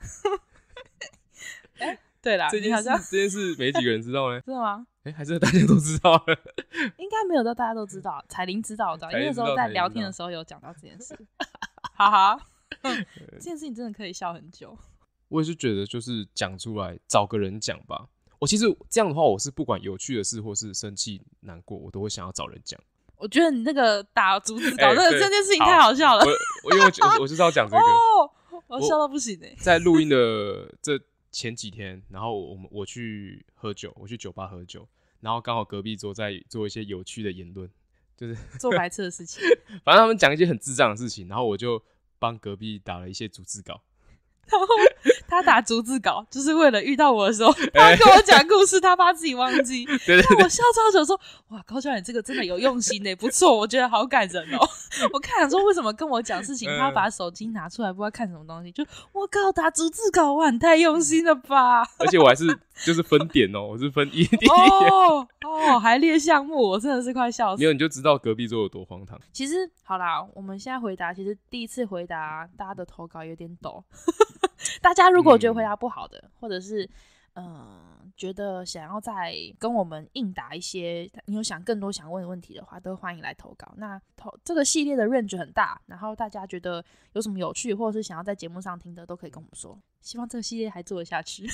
对啦，这件事这件事没几个人知道呢，真的吗？哎，还是大家都知道？应该没有到大家都知道，彩铃知道知道，因为那时候在聊天的时候有讲到这件事，哈哈，这件事情真的可以笑很久。我也是觉得，就是讲出来找个人讲吧。我其实这样的话，我是不管有趣的事或是生气难过，我都会想要找人讲。我觉得你那个打竹子搞这这件事情太好笑了。我我因为我就要讲这个，我笑到不行哎，在录音的这。前几天，然后我们我去喝酒，我去酒吧喝酒，然后刚好隔壁桌在做一些有趣的言论，就是 做白痴的事情，反正他们讲一些很智障的事情，然后我就帮隔壁打了一些组织稿。然后他打逐字稿，就是为了遇到我的时候，他跟我讲故事，他怕自己忘记。我笑到就说：“哇，高教练这个真的有用心呢，不错，我觉得好感人哦。”我看之说为什么跟我讲事情，他把手机拿出来，不知道看什么东西。就我靠，打逐字稿，哇，太用心了吧！而且我还是就是分点哦，我是分一点 哦点哦，还列项目，我真的是快笑死没有你就知道隔壁桌有多荒唐。其实好啦，我们现在回答，其实第一次回答大家的投稿有点抖。大家如果觉得回答不好的，或者是嗯觉得想要再跟我们应答一些，你有想更多想问的问题的话，都欢迎来投稿。那投这个系列的 range 很大，然后大家觉得有什么有趣，或者是想要在节目上听的，都可以跟我们说。希望这个系列还做得下去。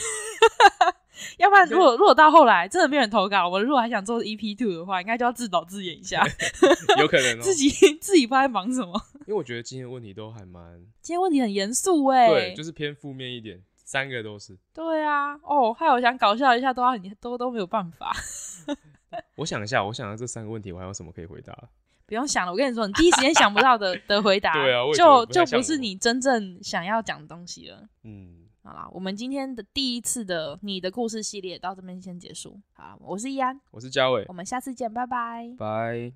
要不然，如果如果到后来真的被人投稿，我如果还想做 EP Two 的话，应该就要自导自演一下，有可能 自己自己不知道忙什么。因为我觉得今天问题都还蛮，今天问题很严肃哎，对，就是偏负面一点，三个都是。对啊，哦，还有想搞笑一下，都要你都都没有办法。我想一下，我想到这三个问题，我还有什么可以回答？不用想了，我跟你说，你第一时间想不到的的回答，对啊，就就不是你真正想要讲的东西了。嗯。好啦，我们今天的第一次的你的故事系列到这边先结束。好，我是易安，我是嘉伟，我们下次见，拜拜，拜。